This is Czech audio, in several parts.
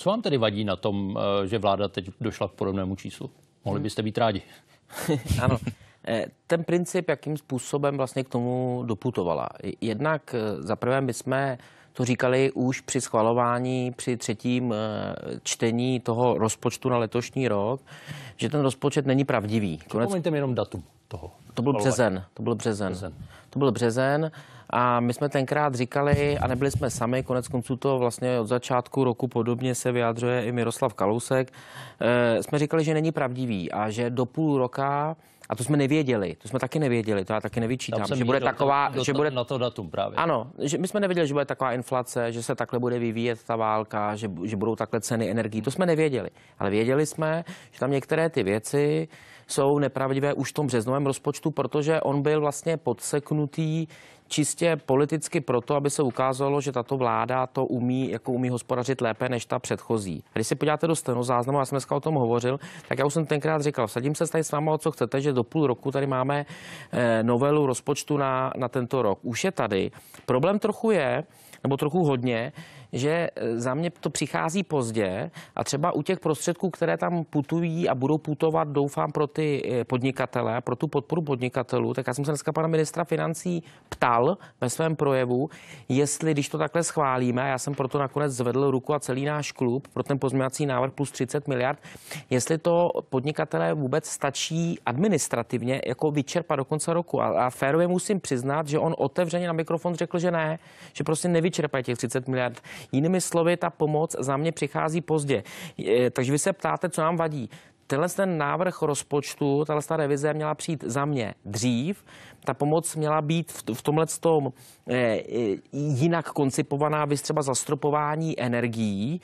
Co vám tedy vadí na tom, eh, že vláda teď došla k podobnému číslu? Mohli hmm. byste být rádi. ano. Eh, ten princip, jakým způsobem vlastně k tomu doputovala. Jednak eh, za prvé my jsme to říkali už při schvalování, při třetím čtení toho rozpočtu na letošní rok, že ten rozpočet není pravdivý. Konec... Připomeňte mi jenom datum toho? To byl březen. To byl březen. březen. To byl březen a my jsme tenkrát říkali, a nebyli jsme sami, konec konců to vlastně od začátku roku podobně se vyjadřuje i Miroslav Kalousek, e, jsme říkali, že není pravdivý a že do půl roka a to jsme nevěděli, to jsme taky nevěděli, to já taky nevyčítám, že bude taková... To, že bude, na to datum právě. Ano, že my jsme nevěděli, že bude taková inflace, že se takhle bude vyvíjet ta válka, že, že budou takhle ceny energií, to jsme nevěděli. Ale věděli jsme, že tam některé ty věci jsou nepravdivé už v tom březnovém rozpočtu, protože on byl vlastně podseknutý čistě politicky proto, aby se ukázalo, že tato vláda to umí, jako umí hospodařit lépe než ta předchozí. Když se podíváte do stenozáznamu, já jsem dneska o tom hovořil, tak já už jsem tenkrát říkal, sadím se tady s váma o co chcete, že do půl roku tady máme eh, novelu rozpočtu na, na tento rok. Už je tady. Problém trochu je, nebo trochu hodně, že e, za mě to přichází pozdě a třeba u těch prostředků, které tam putují a budou putovat, doufám, pro ty e, podnikatele, pro tu podporu podnikatelů, tak já jsem se dneska pana ministra financí ptal ve svém projevu, jestli, když to takhle schválíme, já jsem proto nakonec zvedl ruku a celý náš klub pro ten pozměňovací návrh plus 30 miliard, jestli to podnikatele vůbec stačí administrativně jako vyčerpat do konce roku. A, a férově musím přiznat, že on otevřeně na mikrofon řekl, že ne, že prostě nevyčerpají těch 30 miliard. Jinými slovy, ta pomoc za mě přichází pozdě. Takže vy se ptáte, co nám vadí tenhle ten návrh rozpočtu, tahle ta revize měla přijít za mě dřív. Ta pomoc měla být v tomhle tom eh, eh, jinak koncipovaná, vys třeba zastropování energií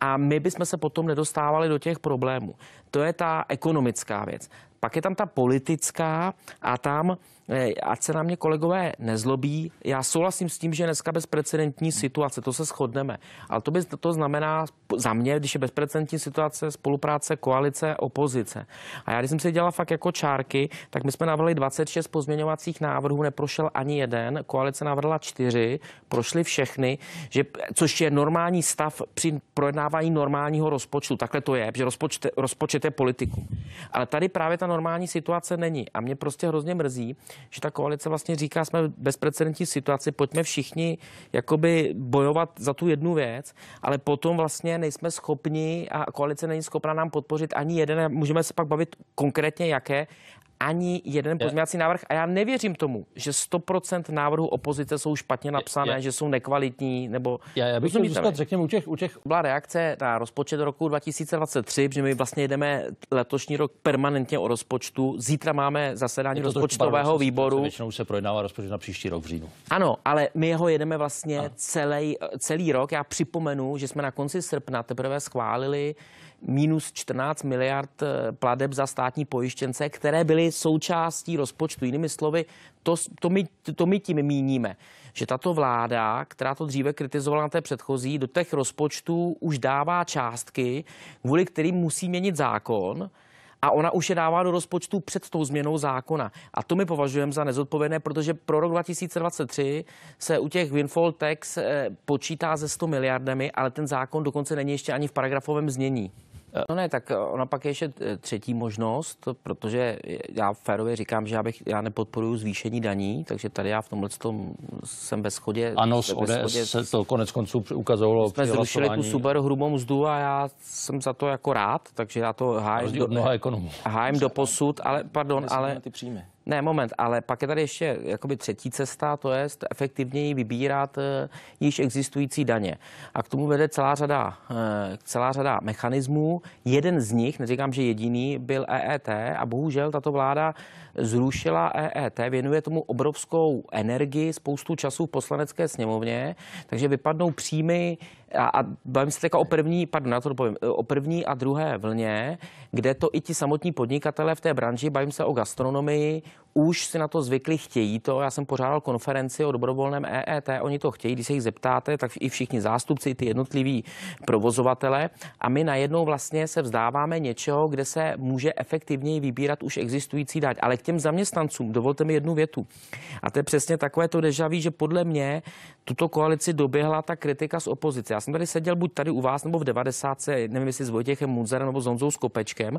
a my bychom se potom nedostávali do těch problémů. To je ta ekonomická věc. Pak je tam ta politická a tam Eh, ať se na mě kolegové nezlobí, já souhlasím s tím, že dneska bezprecedentní situace, to se shodneme. Ale to, by, to znamená za mě, když je bezprecedentní situace, spolupráce, koalice, opozice. A já, když jsem si dělal fakt jako čárky, tak my jsme navrhli 26 pozměňovacích návrhů, neprošel ani jeden, koalice navrhla čtyři, prošly všechny, že, což je normální stav při projednávání normálního rozpočtu. Takhle to je, že rozpočet, rozpočet je politiku. Ale tady právě ta normální situace není. A mě prostě hrozně mrzí, že ta koalice vlastně říká, jsme v bezprecedentní situaci, pojďme všichni jakoby bojovat za tu jednu věc, ale potom vlastně nejsme schopni a koalice není schopna nám podpořit ani jeden, můžeme se pak bavit konkrétně jaké, ani jeden pozměňovací návrh a já nevěřím tomu, že 100% návrhů opozice jsou špatně napsané, je, že jsou nekvalitní nebo... Já, já bych chtěl zůstat, řekněme, u těch, u těch... Byla reakce na rozpočet roku 2023, protože my vlastně jdeme letošní rok permanentně o rozpočtu. Zítra máme zasedání rozpočtového výboru. Většinou se projednává rozpočet na příští rok v říjnu. Ano, ale my ho jedeme vlastně celý, celý rok. Já připomenu, že jsme na konci srpna teprve schválili minus 14 miliard eh, pladeb za státní pojištěnce, které byly součástí rozpočtu. Jinými slovy, to, to, my, to my tím míníme, že tato vláda, která to dříve kritizovala na té předchozí, do těch rozpočtů už dává částky, kvůli kterým musí měnit zákon, a ona už je dává do rozpočtu před tou změnou zákona. A to my považujeme za nezodpovědné, protože pro rok 2023 se u těch windfall tax eh, počítá ze 100 miliardami, ale ten zákon dokonce není ještě ani v paragrafovém znění. Eh, no ne, tak eh, ona pak je ještě eh, třetí možnost, protože já férově říkám, že já, bych, já nepodporuji zvýšení daní, takže tady já v tomhle tom jsem ve schodě. Ano, s ODS schodě, se to konec konců ukazovalo. Jsme zrušili tu super hrubou mzdu a já jsem za to jako rád, takže já to hájím. Do, mnoha ekonomů. Hájím do posud, ale pardon, ale... Ty příjmy. Ne, moment, ale pak je tady ještě jakoby třetí cesta, to je efektivněji vybírat eh, již existující daně. A k tomu vede celá řada, eh, celá řada mechanismů. Jeden z nich, neříkám, že jediný, byl EET a bohužel tato vláda zrušila EET, věnuje tomu obrovskou energii, spoustu času v poslanecké sněmovně, takže vypadnou příjmy a, a bavím se teďka o první, pardon, já to dopovím, o první a druhé vlně, kde to i ti samotní podnikatelé v té branži, bavím se o gastronomii, už si na to zvykli, chtějí to. Já jsem pořádal konferenci o dobrovolném EET, oni to chtějí, když se jich zeptáte, tak i všichni zástupci, ty jednotliví provozovatele. A my najednou vlastně se vzdáváme něčeho, kde se může efektivněji vybírat už existující dať. Ale k těm zaměstnancům, dovolte mi jednu větu. A to je přesně takové to dežaví, že podle mě tuto koalici doběhla ta kritika z opozice. Já jsem tady seděl buď tady u vás nebo v 90. nevím, jestli s Vojtěchem Munzerem nebo s Honzou Skopečkem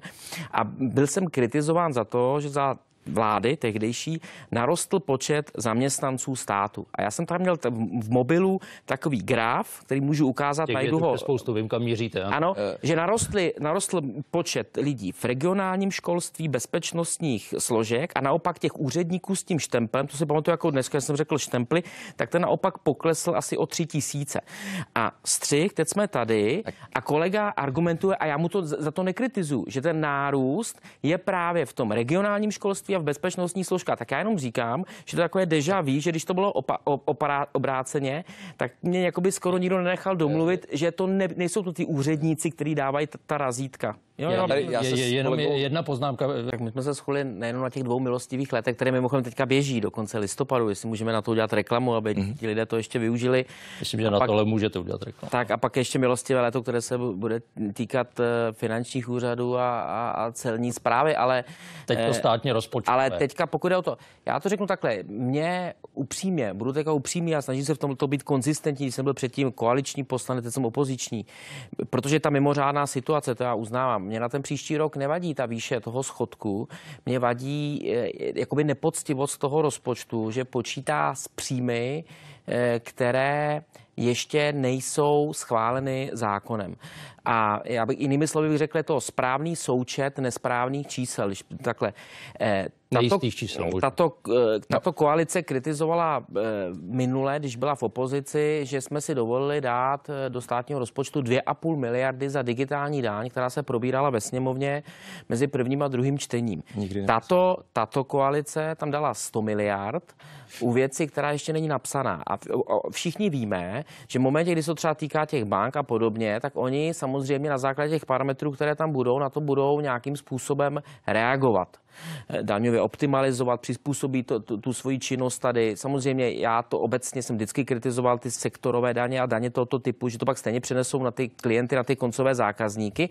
a byl jsem kritizován za to, že za vlády tehdejší narostl počet zaměstnanců státu. A já jsem tam měl t- v mobilu takový graf, který můžu ukázat. Těch najdu ho. spoustu, vím, kam míříte. No. Ano, ano eh. e... že narostli, narostl počet lidí v regionálním školství, bezpečnostních složek a naopak těch úředníků s tím štemplem, to si pamatuju jako dneska, jsem řekl štemply, tak ten naopak poklesl asi o tři tisíce. A střih, teď jsme tady a kolega argumentuje, a já mu to za to nekritizuju, že ten nárůst je právě v tom regionálním školství a měl v bezpečnostní složka. Tak já jenom říkám, že to takové deja vu, že když to bylo opa, opra, obráceně, tak mě jakoby skoro nikdo nenechal domluvit, že to ne, nejsou to ty úředníci, kteří dávají ta, ta razítka. Jo, já, tady, já je, je, jenom kolegou... jedna poznámka. Tak my jsme se schuli nejenom na těch dvou milostivých letech, které mimochodem teďka běží do konce listopadu, jestli můžeme na to udělat reklamu, aby mm-hmm. ti lidé to ještě využili. Myslím, že a na pak, tohle můžete udělat reklamu. Tak a pak ještě milostivé léto, které se bude týkat eh, finančních úřadů a, a, a celní zprávy, ale... Teď to eh, státně rozpočet. Ale teďka pokud je o to, já to řeknu takhle, mě upřímně, budu teďka upřímný a snažím se v tomto být konzistentní, když jsem byl předtím koaliční poslanec, teď jsem opoziční, protože ta mimořádná situace, to já uznávám, mě na ten příští rok nevadí ta výše toho schodku, mě vadí eh, jakoby nepoctivost toho rozpočtu, že počítá s příjmy, eh, které ještě nejsou schváleny zákonem. A já bych, jinými slovy bych řekl, je to správný součet nesprávných čísel. Takhle, eh, nejistých čísel. Eh, tato, eh, no. tato, tato no. koalice kritizovala eh, minule, když byla v opozici, že jsme si dovolili dát do státního rozpočtu 2,5 miliardy za digitální dáň, která se probírala ve sněmovně mezi prvním a druhým čtením. Tato, tato koalice tam dala 100 miliard u věci, která ještě není napsaná. A všichni víme, že v momentě, kdy se to třeba týká těch bank a podobně, tak oni samozřejmě na základě těch parametrů, které tam budou, na to budou nějakým způsobem reagovat. Eh, daňově optimalizovat, přizpůsobí to, tu, tu svoji činnost tady. Samozřejmě já to obecně jsem vždycky kritizoval, ty sektorové daně a daně tohoto typu, že to pak stejně přenesou na ty klienty, na ty koncové zákazníky.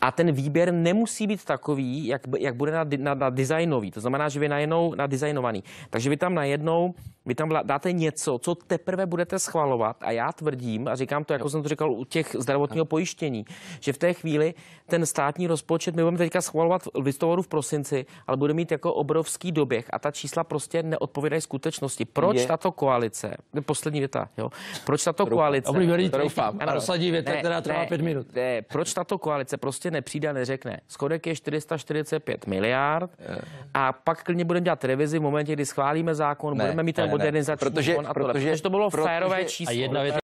A ten výběr nemusí být takový, jak, jak bude na, na, na designový. To znamená, že vy najednou na designovaný. Takže vy tam najednou vy tam dáte něco, co teprve budete schvalovat. A já tvrdím, a říkám to, jako jsem to říkal u těch zdravotního pojištění, že v té chvíli ten státní rozpočet my budeme teďka schvalovat v listopadu v prosinci ale bude mít jako obrovský doběh a ta čísla prostě neodpovídají skutečnosti. Proč je... tato koalice, poslední věta, jo, proč tato Rup. koalice... Rup. Rup. Rup. Ano, dosadí věta, ne, která trvá ne, pět minut. Ne, proč tato koalice prostě nepřijde a neřekne, schodek je 445 miliard je. a pak klidně budeme dělat revizi v momentě, kdy schválíme zákon, ne, budeme mít ten modernizační protože, protože, protože to bylo protože, férové číslo. A jedna věta,